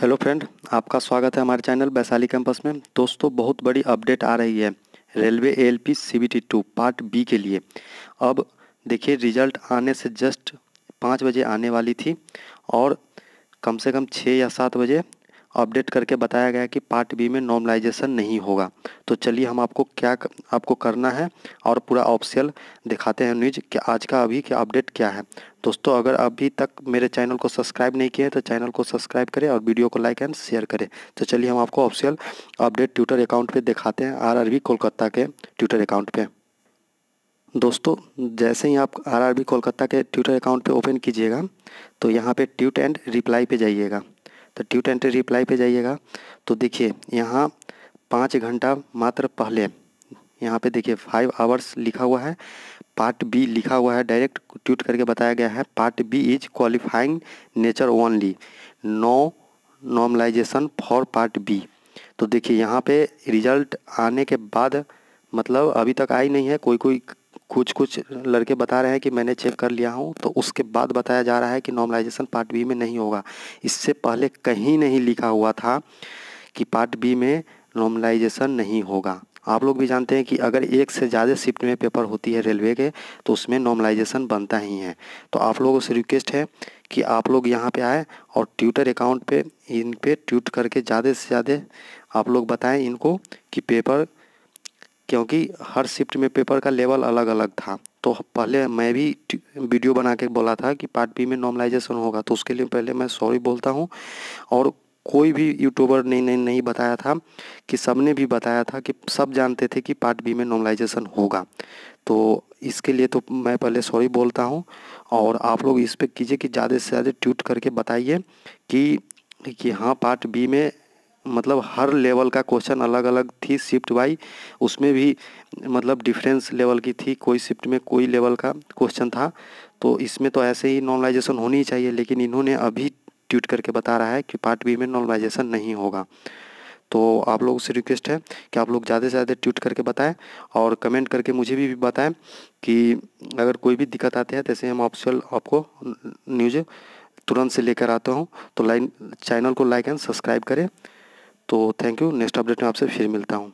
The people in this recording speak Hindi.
हेलो फ्रेंड आपका स्वागत है हमारे चैनल वैशाली कैंपस में दोस्तों बहुत बड़ी अपडेट आ रही है railway L P C B T two part B के लिए अब देखिए रिजल्ट आने से जस्ट पाँच बजे आने वाली थी और कम से कम छः या सात बजे अपडेट करके बताया गया कि पार्ट बी में नॉर्मलाइजेशन नहीं होगा तो चलिए हम आपको क्या आपको करना है और पूरा ऑप्शियल दिखाते हैं न्यूज कि आज का अभी क्या अपडेट क्या है दोस्तों अगर अभी तक मेरे चैनल को सब्सक्राइब नहीं किए तो चैनल को सब्सक्राइब करें और वीडियो को लाइक एंड शेयर करें तो चलिए हम आपको ऑप्शियल अपडेट ट्विटर अकाउंट पर दिखाते हैं आर कोलकाता के ट्विटर अकाउंट पर दोस्तों जैसे ही आप आर कोलकाता के ट्विटर अकाउंट पर ओपन कीजिएगा तो यहाँ पर ट्विट एंड रिप्लाई पर जाइएगा तो ट्यूट एंड रिप्लाई पे जाइएगा तो देखिए यहाँ पाँच घंटा मात्र पहले यहाँ पे देखिए फाइव आवर्स लिखा हुआ है पार्ट बी लिखा हुआ है डायरेक्ट ट्यूट करके बताया गया है part B is qualifying nature only no normalization for part B तो देखिए यहाँ पे रिजल्ट आने के बाद मतलब अभी तक आई नहीं है कोई कोई कुछ कुछ लड़के बता रहे हैं कि मैंने चेक कर लिया हूँ तो उसके बाद बताया जा रहा है कि नॉर्मलाइजेशन पार्ट बी में नहीं होगा इससे पहले कहीं नहीं लिखा हुआ था कि पार्ट बी में नॉर्मलाइजेशन नहीं होगा आप लोग भी जानते हैं कि अगर एक से ज़्यादा शिफ्ट में पेपर होती है रेलवे के तो उसमें नॉर्मलाइजेशन बनता ही है तो आप लोगों से रिक्वेस्ट है कि आप लोग यहाँ पे आए और ट्यूटर अकाउंट पे इन पे ट्यूट करके ज़्यादा से ज़्यादा आप लोग बताएं इनको कि पेपर क्योंकि हर शिफ्ट में पेपर का लेवल अलग अलग था तो पहले मैं भी वीडियो बना के बोला था कि पार्ट बी में नॉर्मलाइजेशन होगा तो उसके लिए पहले मैं सॉरी बोलता हूँ और कोई भी यूट्यूबर ने नहीं, नहीं बताया था कि सब ने भी बताया था कि सब जानते थे कि पार्ट बी में नॉर्मलाइजेशन होगा तो इसके लिए तो मैं पहले सॉरी बोलता हूँ और आप लोग इस पर कीजिए कि ज़्यादा से ज़्यादा ट्वीट करके बताइए कि कि हाँ पार्ट बी में मतलब हर लेवल का क्वेश्चन अलग अलग थी शिफ्ट वाई उसमें भी मतलब डिफरेंस लेवल की थी कोई शिफ्ट में कोई लेवल का क्वेश्चन था तो इसमें तो ऐसे ही नॉर्मलाइजेशन होनी ही चाहिए लेकिन इन्होंने अभी ट्वीट करके बता रहा है कि पार्ट बी में नॉर्मलाइजेशन नहीं होगा तो आप लोग से रिक्वेस्ट है कि आप लोग ज़्यादा से ज़्यादा ट्वीट करके बताएं और कमेंट करके मुझे भी बताएं कि अगर कोई भी दिक्कत आती है तैसे हम ऑफिशियल आपको न्यूज़ तुरंत से लेकर आता हूँ तो लाइन चैनल को लाइक एंड सब्सक्राइब करें तो थैंक यू नेक्स्ट अपडेट में आपसे फिर मिलता हूँ